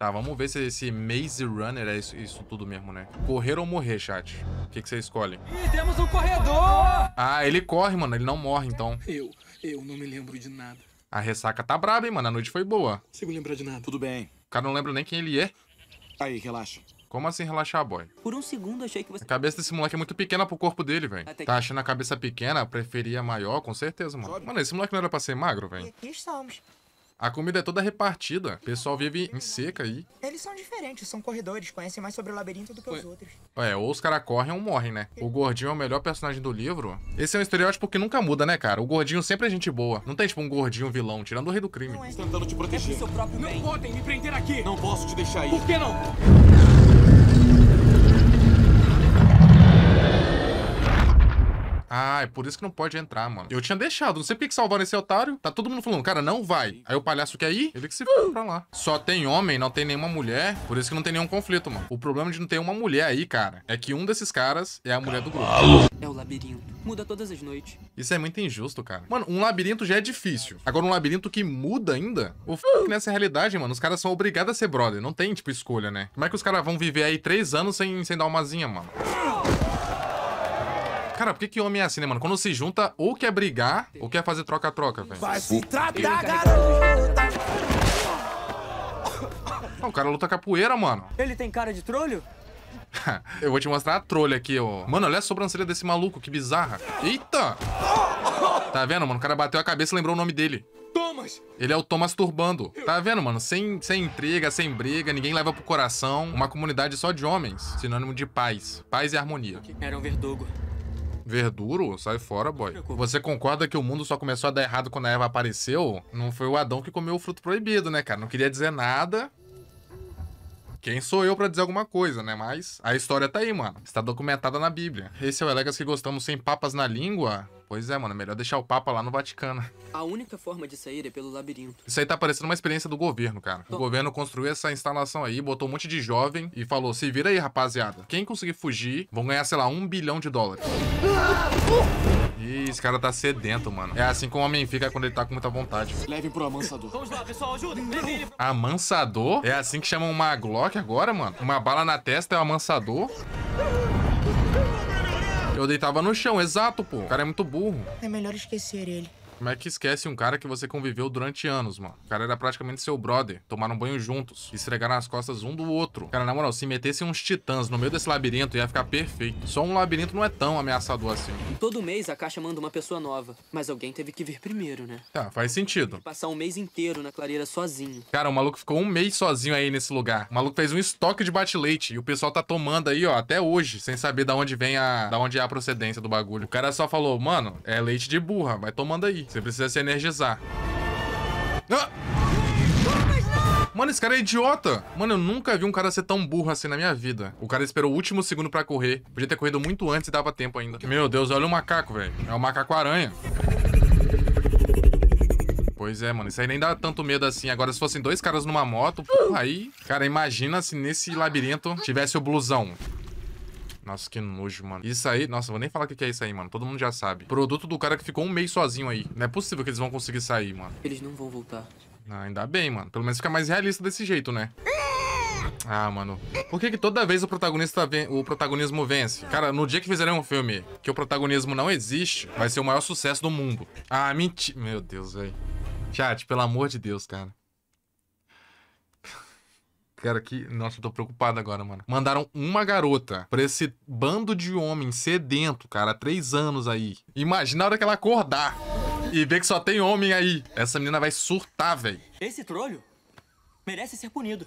Tá, vamos ver se esse Maze Runner é isso, isso tudo mesmo, né? Correr ou morrer, chat? O que, que você escolhe? Ih, temos um corredor! Ah, ele corre, mano. Ele não morre, então. Eu, eu não me lembro de nada. A ressaca tá braba, hein, mano. A noite foi boa. Não consigo lembrar de nada. Tudo bem. O cara não lembra nem quem ele é. Aí, relaxa. Como assim relaxar, boy? Por um segundo achei que você... A cabeça desse moleque é muito pequena pro corpo dele, velho. Tá achando a cabeça pequena, preferia maior, com certeza, mano. Sobe. Mano, esse moleque não era pra ser magro, velho. Aqui estamos. A comida é toda repartida. O pessoal vive em seca aí. Eles são diferentes, são corredores, conhecem mais sobre o labirinto do que os outros. É, ou os caras correm ou morrem, né? O gordinho é o melhor personagem do livro. Esse é um estereótipo que nunca muda, né, cara? O gordinho sempre é gente boa. Não tem, tipo, um gordinho vilão, tirando o rei do crime. Não é. Tentando te proteger. É seu próprio bem. Não podem me prender aqui. Não posso te deixar ir. Por que não? Ah, é por isso que não pode entrar, mano. Eu tinha deixado, não sei por que salvar esse otário. Tá todo mundo falando, cara, não vai. Aí o palhaço quer ir, ele que se foi pra lá. Só tem homem, não tem nenhuma mulher, por isso que não tem nenhum conflito, mano. O problema de não ter uma mulher aí, cara, é que um desses caras é a mulher do grupo. É o labirinto. Muda todas as noites. Isso é muito injusto, cara. Mano, um labirinto já é difícil. Agora, um labirinto que muda ainda? O f... nessa realidade, mano, os caras são obrigados a ser brother. Não tem, tipo, escolha, né? Como é que os caras vão viver aí três anos sem, sem dar umazinha, mano? Cara, por que, que homem é assim, né, mano? Quando se junta, ou quer brigar, ou quer fazer troca-troca, velho. Vai se tratar, garota! O cara luta capoeira, mano. Ele tem cara de trolho? Eu vou te mostrar a trolha aqui, ó. Mano, olha a sobrancelha desse maluco, que bizarra. Eita! Tá vendo, mano? O cara bateu a cabeça e lembrou o nome dele. Thomas! Ele é o Thomas Turbando. Tá vendo, mano? Sem, sem intriga, sem briga, ninguém leva pro coração. Uma comunidade só de homens, sinônimo de paz. Paz e harmonia. Era um verdugo. Verduro, sai fora, boy. Você concorda que o mundo só começou a dar errado quando a Eva apareceu? Não foi o Adão que comeu o fruto proibido, né, cara? Não queria dizer nada, quem sou eu para dizer alguma coisa, né? Mas a história tá aí, mano. Está documentada na Bíblia. Esse é o Elegas que gostamos sem papas na língua. Pois é, mano, é melhor deixar o Papa lá no Vaticano. A única forma de sair é pelo labirinto. Isso aí tá parecendo uma experiência do governo, cara. O governo construiu essa instalação aí, botou um monte de jovem e falou: se vira aí, rapaziada. Quem conseguir fugir, vão ganhar, sei lá, um bilhão de dólares. Ah! Uh! Ih, esse cara tá sedento, mano. É assim que o homem fica quando ele tá com muita vontade. Levem pro amansador. Vamos lá, pessoal, ajudem. Amansador? É assim que chamam uma Glock agora, mano? Uma bala na testa é um amansador? Eu deitava no chão, exato, pô. O cara é muito burro. É melhor esquecer ele. Como é que esquece um cara que você conviveu durante anos, mano? O cara era praticamente seu brother. Tomaram banho juntos. Esfregaram as costas um do outro. Cara, na moral, se metessem uns titãs no meio desse labirinto, ia ficar perfeito. Só um labirinto não é tão ameaçador assim. Todo mês a caixa manda uma pessoa nova. Mas alguém teve que vir primeiro, né? Tá, faz sentido. Passar um mês inteiro na clareira sozinho. Cara, o maluco ficou um mês sozinho aí nesse lugar. O maluco fez um estoque de bate-leite. E o pessoal tá tomando aí, ó, até hoje. Sem saber da onde vem a... Da onde é a procedência do bagulho. O cara só falou, mano, é leite de burra. Vai tomando aí. Você precisa se energizar. Ah! Mano, esse cara é idiota. Mano, eu nunca vi um cara ser tão burro assim na minha vida. O cara esperou o último segundo pra correr. Podia ter corrido muito antes e dava tempo ainda. Meu Deus, olha o macaco, velho. É o macaco-aranha. Pois é, mano. Isso aí nem dá tanto medo assim. Agora, se fossem dois caras numa moto, porra, aí... Cara, imagina se nesse labirinto tivesse o blusão. Nossa, que nojo, mano. Isso aí, nossa, vou nem falar o que é isso aí, mano. Todo mundo já sabe. Produto do cara que ficou um mês sozinho aí. Não é possível que eles vão conseguir sair, mano. Eles não vão voltar. Ah, ainda bem, mano. Pelo menos fica mais realista desse jeito, né? Ah, mano. Por que, que toda vez o protagonista vem, o protagonismo vence? Cara, no dia que fizerem um filme que o protagonismo não existe, vai ser o maior sucesso do mundo. Ah, mentira. Meu Deus, velho. Chat, pelo amor de Deus, cara. Cara, que. Nossa, eu tô preocupado agora, mano. Mandaram uma garota pra esse bando de homens sedento, cara, há três anos aí. Imagina a hora que ela acordar e ver que só tem homem aí. Essa menina vai surtar, velho. Esse trolho merece ser punido.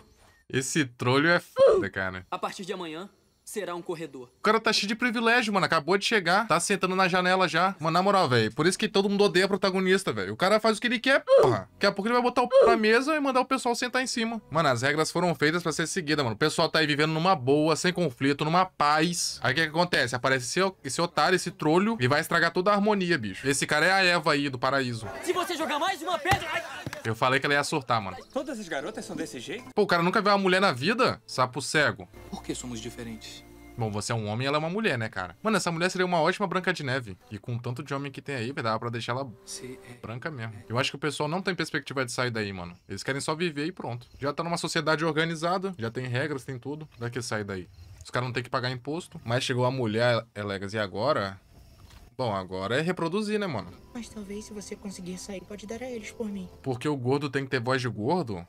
Esse trolho é foda, cara. A partir de amanhã, será um corredor. O cara tá cheio de privilégio, mano. Acabou de chegar, tá sentando na janela já. Mano, na moral, velho. Por isso que todo mundo odeia protagonista, velho. O cara faz o que ele quer, porra. Daqui a pouco ele vai botar o p na mesa e mandar o pessoal sentar em cima. Mano, as regras foram feitas para ser seguida, mano. O pessoal tá aí vivendo numa boa, sem conflito, numa paz. Aí o que, que acontece? Aparece esse, esse otário, esse trolho, e vai estragar toda a harmonia, bicho. Esse cara é a Eva aí do paraíso. Se você jogar mais uma pedra. Ai... Eu falei que ela ia surtar, mano. Todas as garotas são desse jeito? Pô, o cara nunca viu uma mulher na vida? Sapo cego. Por que somos diferentes? Bom, você é um homem e ela é uma mulher, né, cara? Mano, essa mulher seria uma ótima Branca de Neve. E com tanto de homem que tem aí, dava pra deixar ela é branca mesmo. Eu acho que o pessoal não tem perspectiva de sair daí, mano. Eles querem só viver e pronto. Já tá numa sociedade organizada, já tem regras, tem tudo. Daqui sair daí. Os caras não tem que pagar imposto. Mas chegou a mulher, Elegas, e agora Bom, agora é reproduzir, né, mano? Mas talvez se você conseguir sair, pode dar a eles por mim. Porque o gordo tem que ter voz de gordo?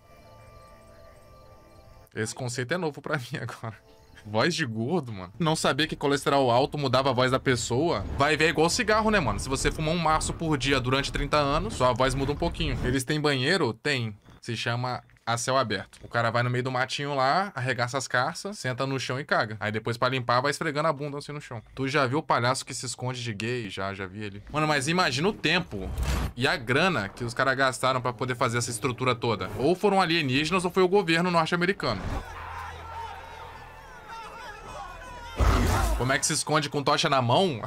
Esse conceito é novo pra mim agora. Voz de gordo, mano. Não sabia que colesterol alto mudava a voz da pessoa. Vai ver é igual cigarro, né, mano? Se você fumar um maço por dia durante 30 anos, sua voz muda um pouquinho. Eles têm banheiro? Tem. Se chama a céu aberto. O cara vai no meio do matinho lá, arregaça as carças, senta no chão e caga. Aí depois pra limpar vai esfregando a bunda assim no chão. Tu já viu o palhaço que se esconde de gay? Já, já vi ele. Mano, mas imagina o tempo e a grana que os caras gastaram para poder fazer essa estrutura toda. Ou foram alienígenas ou foi o governo norte-americano. Como é que se esconde com tocha na mão?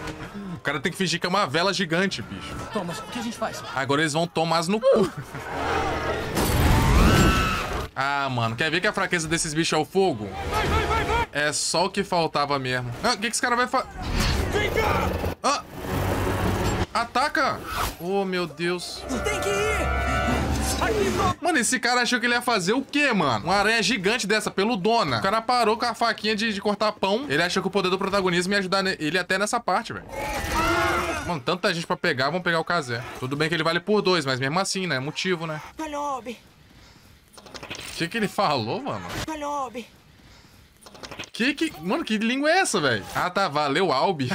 o cara tem que fingir que é uma vela gigante, bicho. Thomas, o que a gente faz? Agora eles vão tomar no cu. Ah, mano, quer ver que a fraqueza desses bichos é o fogo? Vai, vai, vai, vai. É só o que faltava mesmo. Ah, o que, que esse cara vai fazer? Ah! Ataca! Oh, meu Deus. Tem que ir! Mano, esse cara achou que ele ia fazer o quê, mano? Uma aranha gigante dessa, pelo dona. O cara parou com a faquinha de, de cortar pão. Ele achou que o poder do protagonismo ia ajudar ele até nessa parte, velho. Mano, tanta gente pra pegar, vamos pegar o Kazé. Tudo bem que ele vale por dois, mas mesmo assim, né? É motivo, né? Malobe, tá, que que ele falou, mano? Valeu, que que... Mano, que língua é essa, velho? Ah, tá. Valeu, Albi.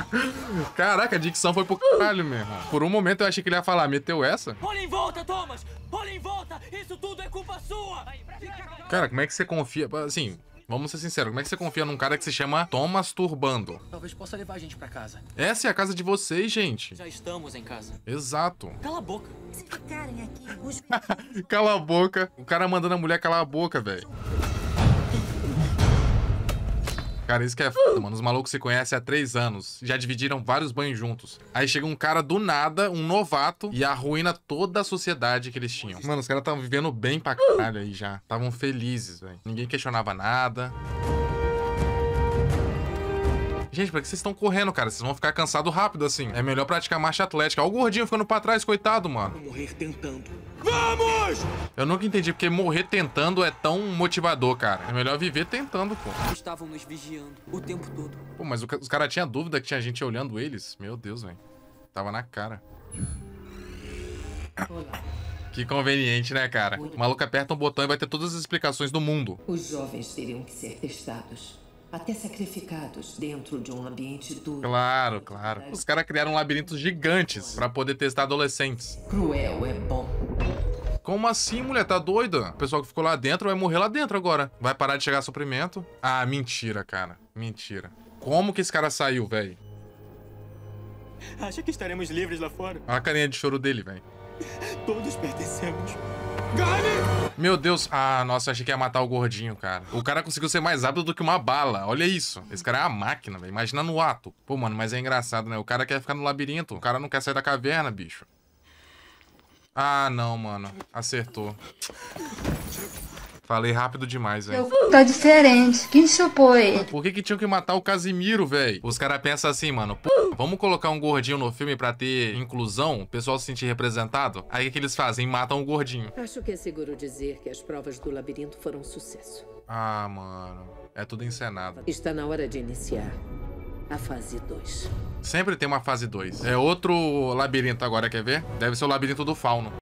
Caraca, a dicção foi pro caralho mesmo. Por um momento eu achei que ele ia falar, meteu essa. Olha em volta, Thomas! Olha em volta! Isso tudo é culpa sua! Cara, como é que você confia... Assim, Vamos ser sinceros, como é que você confia num cara que se chama Thomas Turbando? Talvez possa levar a gente pra casa. Essa é a casa de vocês, gente. Já estamos em casa. Exato. Cala a boca. Se ficarem é aqui, os... cala a boca. O cara mandando a mulher calar a boca, velho cara. Isso que é foda, mano. Os malucos se conhecem há três anos. Já dividiram vários banhos juntos. Aí chega um cara do nada, um novato, e arruína toda a sociedade que eles tinham. Mano, os caras estavam vivendo bem pra caralho aí já. Estavam felizes, velho. Ninguém questionava nada. Gente, pra que vocês estão correndo, cara? Vocês vão ficar cansados rápido assim. É melhor praticar marcha atlética. Olha o gordinho ficando pra trás, coitado, mano. Vou morrer tentando. Vamos! Eu nunca entendi porque morrer tentando é tão motivador, cara. É melhor viver tentando, pô. Estavam nos vigiando o tempo todo. Pô, mas os caras tinham dúvida que tinha gente olhando eles? Meu Deus, velho. Tava na cara. Olá. Que conveniente, né, cara? O maluco aperta um botão e vai ter todas as explicações do mundo. Os jovens teriam que ser testados até sacrificados dentro de um ambiente duro. Claro, claro. Os caras criaram labirintos gigantes para poder testar adolescentes. Cruel é bom. Como assim, mulher? Tá doida? O pessoal que ficou lá dentro vai morrer lá dentro agora. Vai parar de chegar suprimento. Ah, mentira, cara. Mentira. Como que esse cara saiu, velho? Acha que estaremos livres lá fora? Olha a carinha de choro dele, velho. Todos pertencemos. Meu Deus. Ah, nossa, achei que ia matar o gordinho, cara. O cara conseguiu ser mais rápido do que uma bala. Olha isso. Esse cara é uma máquina, velho. Imagina no ato. Pô, mano, mas é engraçado, né? O cara quer ficar no labirinto. O cara não quer sair da caverna, bicho. Ah, não, mano. Acertou. Falei rápido demais, velho. Tá diferente. Quem chupou ele? Por que, que tinham que matar o Casimiro, velho? Os caras pensam assim, mano. vamos colocar um gordinho no filme pra ter inclusão? O pessoal se sentir representado? Aí o que, eles fazem? Matam o gordinho. Acho que é seguro dizer que as provas do labirinto foram um sucesso. Ah, mano. É tudo encenado. Está na hora de iniciar a fase 2. Sempre tem uma fase 2. É outro labirinto agora, quer ver? Deve ser o labirinto do fauno.